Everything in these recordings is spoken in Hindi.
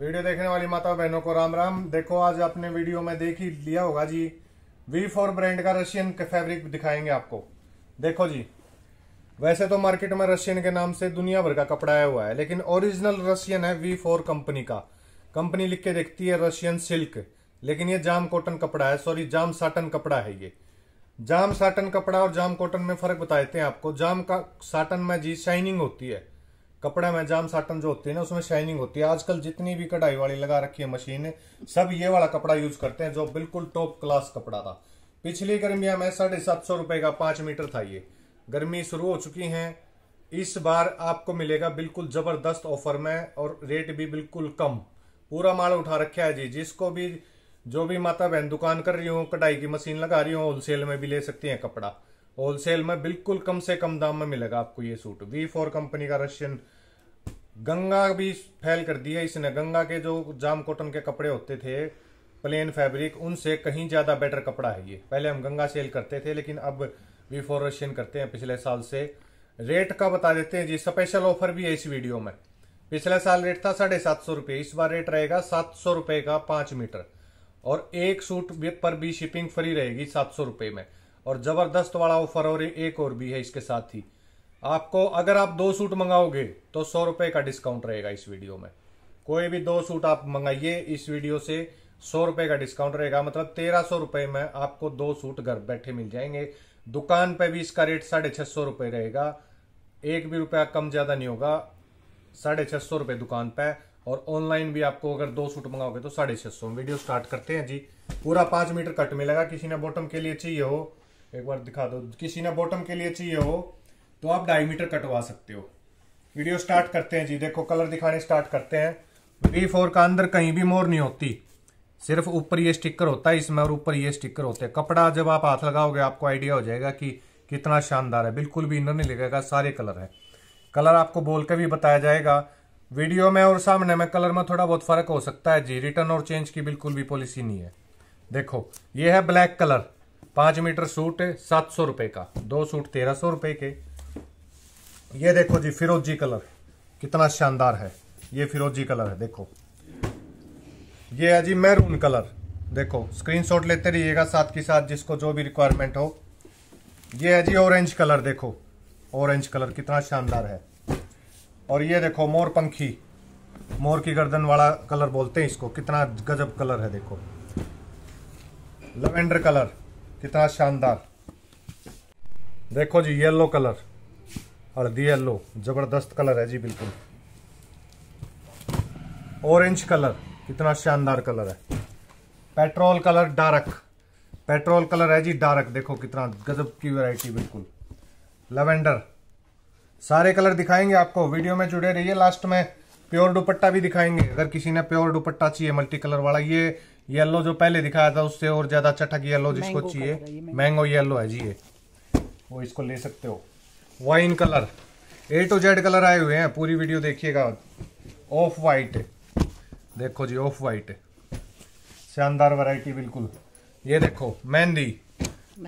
वीडियो देखने वाली माता बहनों को राम राम देखो आज आपने वीडियो में देख ही लिया होगा जी वी फोर ब्रांड का रशियन फैब्रिक दिखाएंगे आपको देखो जी वैसे तो मार्केट में रशियन के नाम से दुनिया भर का कपड़ा आया हुआ है लेकिन ओरिजिनल रशियन है वी फोर कंपनी का कंपनी लिख के देखती है रशियन सिल्क लेकिन ये जाम कॉटन कपड़ा है सॉरी जाम साटन कपड़ा है ये जाम साटन कपड़ा और जाम कॉटन में फर्क बता देते हैं आपको जाम का साटन में जी शाइनिंग होती है कपड़े में जाम साटन जो होती है ना उसमें शाइनिंग होती है आजकल जितनी भी कढ़ाई वाली लगा रखी है मशीन सब ये वाला कपड़ा यूज करते हैं जो बिल्कुल टॉप क्लास कपड़ा था पिछली गर्मियां में साढ़े सात सौ रुपए का पांच मीटर था ये गर्मी शुरू हो चुकी है इस बार आपको मिलेगा बिल्कुल ज़बरदस्त ऑफर में और रेट भी बिल्कुल कम पूरा माल उठा रखा है जी जिसको भी जो भी माता बहन दुकान कर रही हो कटाई की मशीन लगा रही हो होलसेल में भी ले सकती है कपड़ा होलसेल में बिल्कुल कम से कम दाम में मिलेगा आपको ये सूट वी फोर कंपनी का रशियन गंगा भी फैल कर दी है इसने गंगा के जो जाम कॉटन के कपड़े होते थे प्लेन फैब्रिक उनसे कहीं ज़्यादा बेटर कपड़ा है ये पहले हम गंगा सेल करते थे लेकिन अब विफोरेशन करते हैं पिछले साल से रेट का बता देते हैं जी स्पेशल ऑफर भी है इस वीडियो में पिछले साल रेट था साढ़े सात सौ रुपये इस बार रेट रहेगा सात सौ रुपये का पाँच मीटर और एक सूट पर भी शिपिंग फ्री रहेगी सात सौ रुपये में और ज़बरदस्त वाला ऑफर और एक और भी है इसके साथ ही आपको अगर आप दो सूट मंगाओगे तो सौ रुपए का डिस्काउंट रहेगा इस वीडियो में कोई भी दो सूट आप मंगाइए इस वीडियो से सौ रुपए का डिस्काउंट रहेगा मतलब तेरह सौ रुपए में आपको दो सूट घर बैठे मिल जाएंगे दुकान पे भी इसका रेट साढ़े छह सौ रुपए रहेगा एक भी रुपया कम ज़्यादा नहीं होगा साढ़े छह सौ रुपए दुकान पे और ऑनलाइन भी आपको अगर दो सूट मंगाओगे तो साढ़े छह सौ वीडियो स्टार्ट करते हैं जी पूरा पांच मीटर कट मिलेगा किसी ने बॉटम के लिए चाहिए हो एक बार दिखा दो किसी ने बॉटम के लिए चाहिए हो तो आप डायमीटर कटवा सकते हो वीडियो स्टार्ट करते हैं जी देखो कलर दिखाने स्टार्ट करते हैं वी फोर का अंदर कहीं भी मोर नहीं होती सिर्फ ऊपर ये स्टिकर होता है इसमें और ऊपर ये स्टिकर होते हैं कपड़ा जब आप हाथ लगाओगे आपको आइडिया हो जाएगा कि कितना शानदार है बिल्कुल भी इनर नहीं लगेगा सारे कलर है कलर आपको बोल के भी बताया जाएगा वीडियो में और सामने में कलर में थोड़ा बहुत फर्क हो सकता है जी रिटर्न और चेंज की बिल्कुल भी पॉलिसी नहीं है देखो ये है ब्लैक कलर पाँच मीटर सूट सात सौ रुपये का दो सूट तेरह सौ रुपये के ये देखो जी फिरोजी कलर कितना शानदार है ये फिरोजी कलर है देखो ये है जी मैरून कलर देखो स्क्रीनशॉट लेते रहिएगा साथ के साथ जिसको जो भी रिक्वायरमेंट हो ये है जी ऑरेंज कलर देखो ऑरेंज कलर कितना शानदार है और ये देखो मोर पंखी मोर की गर्दन वाला कलर बोलते हैं इसको कितना गजब कलर है देखो लवेंडर कलर कितना शानदार देखो जी येलो कलर हल्दी येलो जबरदस्त कलर है जी बिल्कुल ऑरेंज कलर कितना शानदार कलर है petrol colour dark petrol colour है जी डार्क देखो कितना गजब की वैरायटी बिल्कुल लवेंडर सारे कलर दिखाएंगे आपको वीडियो में जुड़े रहिए लास्ट में प्योर दुपट्टा भी दिखाएंगे अगर किसी ने प्योर दुपट्टा चाहिए मल्टी कलर वाला ये येलो जो पहले दिखाया था उससे और ज्यादा चटक येलो जिसको चाहिए मैंगो येलो है जी ये वो इसको ले सकते हो wine colour A to Z colour आए हुए हैं पूरी वीडियो देखिएगा ऑफ वाइट देखो जी ऑफ वाइट शानदार वैरायटी बिल्कुल ये देखो मेहंदी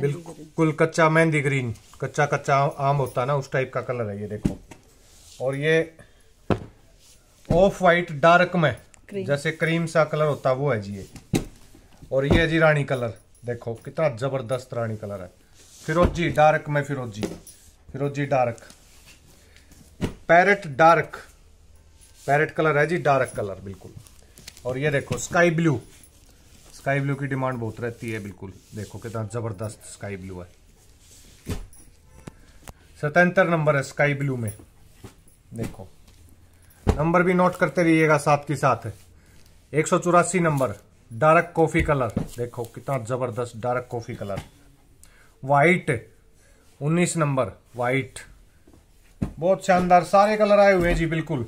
बिल्कुल कच्चा मेहंदी ग्रीन कच्चा कच्चा आम होता है ना उस टाइप का कलर है ये देखो और ये ऑफ वाइट डार्क में जैसे क्रीम सा कलर होता है वो है जी ये और ये है जी रानी कलर देखो कितना जबरदस्त रानी कलर है फिरोजी डार्क में फिरोजी फिरोजी dark parrot dark parrot colour है जी डार्क कलर बिल्कुल और ये देखो स्काई ब्लू स्काई ब्लू की डिमांड बहुत रहती है बिल्कुल देखो कितना जबरदस्त स्काई ब्लू है सतहत्तर नंबर है स्काई ब्लू में देखो नंबर भी नोट करते रहिएगा साथ के साथ एक सौ चौरासी नंबर डार्क कॉफी कलर देखो कितना जबरदस्त डार्क कॉफी कलर व्हाइट उन्नीस नंबर वाइट बहुत शानदार सारे कलर आए हुए हैं जी बिल्कुल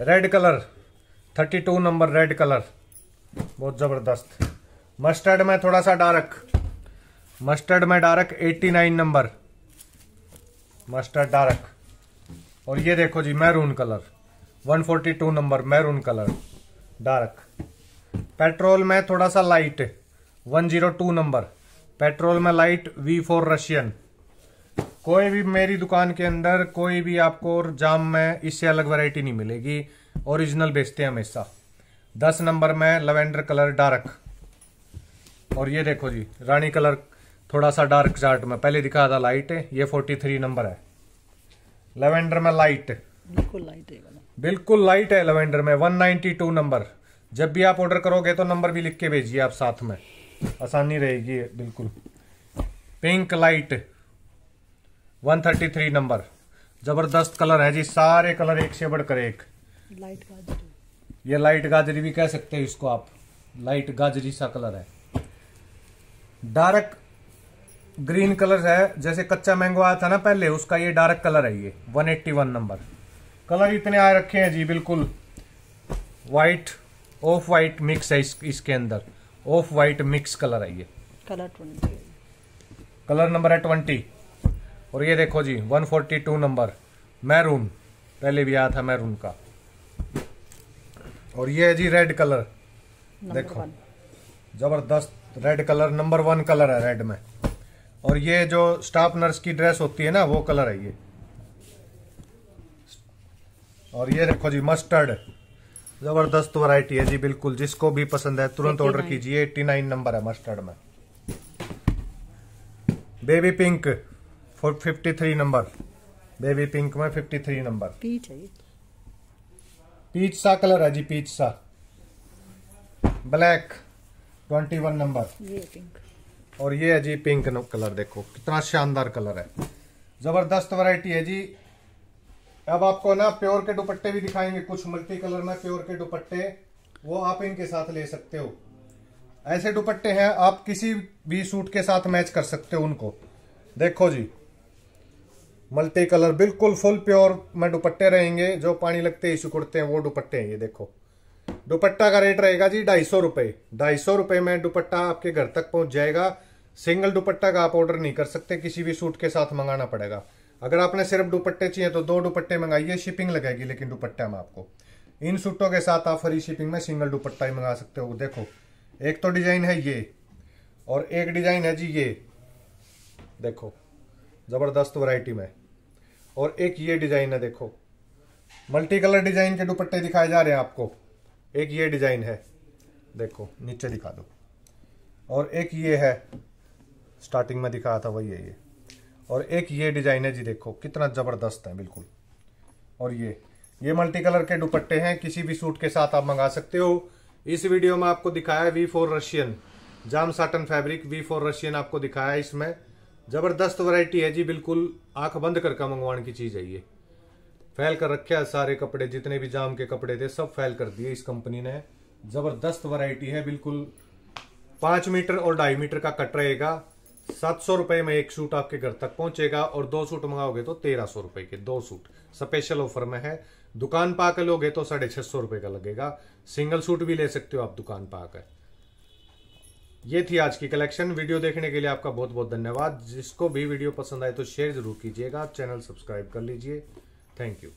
red colour thirty two number red colour बहुत ज़बरदस्त मस्टर्ड में थोड़ा सा डार्क मस्टर्ड में dark eighty nine number mustard dark और ये देखो जी maroon colour one forty two number maroon colour dark petrol में थोड़ा सा light one zero two number petrol में लाइट वी फोर रशियन कोई भी मेरी दुकान के अंदर कोई भी आपको और जाम में इससे अलग वैरायटी नहीं मिलेगी ओरिजिनल बेचते हैं हमेशा दस नंबर में लवेंडर कलर डार्क और ये देखो जी रानी कलर थोड़ा सा डार्क चार्ट में पहले दिखा था लाइट है ये फोर्टी थ्री नंबर है लेवेंडर में लाइट बिल्कुल लाइट है बिल्कुल लाइट है लेवेंडर में वन नाइनटी टू नंबर जब भी आप ऑर्डर करोगे तो नंबर भी लिख के भेजिए आप साथ में आसानी रहेगी बिल्कुल पिंक लाइट 133 नंबर जबरदस्त कलर है जी सारे कलर एक से बढ़कर एक लाइट गाजरी ये लाइट गाजरी भी कह सकते हैं इसको आप लाइट गाजरी सा कलर है डार्क ग्रीन कलर है जैसे कच्चा मैंगो आया था ना पहले उसका ये डार्क कलर है ये 181 नंबर कलर इतने आए रखे हैं जी बिल्कुल वाइट ऑफ वाइट मिक्स है इस, इसके अंदर ऑफ वाइट मिक्स कलर है ये कलर ट्वेंटी कलर नंबर है ट्वेंटी और ये देखो जी 142 नंबर मैरून पहले भी आया था मैरून का और ये है जी रेड कलर देखो जबरदस्त red colour number one colour है रेड में और ये जो स्टाफ नर्स की ड्रेस होती है ना वो कलर है ये और ये देखो जी मस्टर्ड जबरदस्त वैरायटी है जी बिल्कुल जिसको भी पसंद है तुरंत ऑर्डर कीजिए एट्टी नाइन नंबर है मस्टर्ड में baby pink four fifty three number baby pink में फिफ्टी थ्री नंबर पीच है पीच सा कलर है जी पीच सा ब्लैक ट्वेंटी वन नंबर और ये है जी पिंक कलर देखो कितना शानदार कलर है जबरदस्त वैरायटी है जी अब आपको ना प्योर के दुपट्टे भी दिखाएंगे कुछ मल्टी कलर में प्योर के दुपट्टे वो आप इनके साथ ले सकते हो ऐसे दुपट्टे हैं आप किसी भी सूट के साथ मैच कर सकते हो उनको देखो जी मल्टी कलर बिल्कुल फुल प्योर में दुपट्टे रहेंगे जो पानी लगते ही सिकुड़ते हैं वो दुपट्टे हैं ये देखो दुपट्टा का रेट रहेगा जी ढाई सौ रुपये ढाई सौ रुपये में दुपट्टा आपके घर तक पहुंच जाएगा सिंगल दुपट्टा का आप ऑर्डर नहीं कर सकते किसी भी सूट के साथ मंगाना पड़ेगा अगर आपने सिर्फ दुपट्टे चाहिए तो दो दुपट्टे मंगाइए शिपिंग लगेगी लेकिन दुपट्टे में आपको इन सूटों के साथ आप फ्री शिपिंग में सिंगल दुपट्टा ही मंगा सकते हो देखो एक तो डिजाइन है ये और एक डिजाइन है जी ये देखो ज़बरदस्त वैरायटी में और एक ये डिज़ाइन है देखो मल्टी कलर डिज़ाइन के दुपट्टे दिखाए जा रहे हैं आपको एक ये डिज़ाइन है देखो नीचे दिखा दो और एक ये है स्टार्टिंग में दिखाया था वही है ये और एक ये डिज़ाइन है जी देखो कितना ज़बरदस्त है बिल्कुल और ये ये मल्टी कलर के दुपट्टे हैं किसी भी सूट के साथ आप मंगा सकते हो इस वीडियो में आपको दिखाया है वी फोर रशियन जाम satin fabric V four Russian आपको दिखाया है इसमें ज़बरदस्त वैरायटी है जी बिल्कुल आंख बंद करके मंगवाने की चीज़ है ये फैल कर रखे है सारे कपड़े जितने भी जाम के कपड़े थे सब फैल कर दिए इस कंपनी ने ज़बरदस्त वैरायटी है बिल्कुल पाँच मीटर और ढाई मीटर का कट रहेगा सात सौ रुपये में एक सूट आपके घर तक पहुंचेगा और दो सूट मंगाओगे तो तेरह सौ रुपये के दो सूट स्पेशल ऑफर में है दुकान पाकर लोगे तो साढ़े छः सौ रुपये का लगेगा सिंगल सूट भी ले सकते हो आप दुकान पाकर ये थी आज की कलेक्शन वीडियो देखने के लिए आपका बहुत बहुत धन्यवाद जिसको भी वीडियो पसंद आए तो शेयर जरूर कीजिएगा चैनल सब्सक्राइब कर लीजिए थैंक यू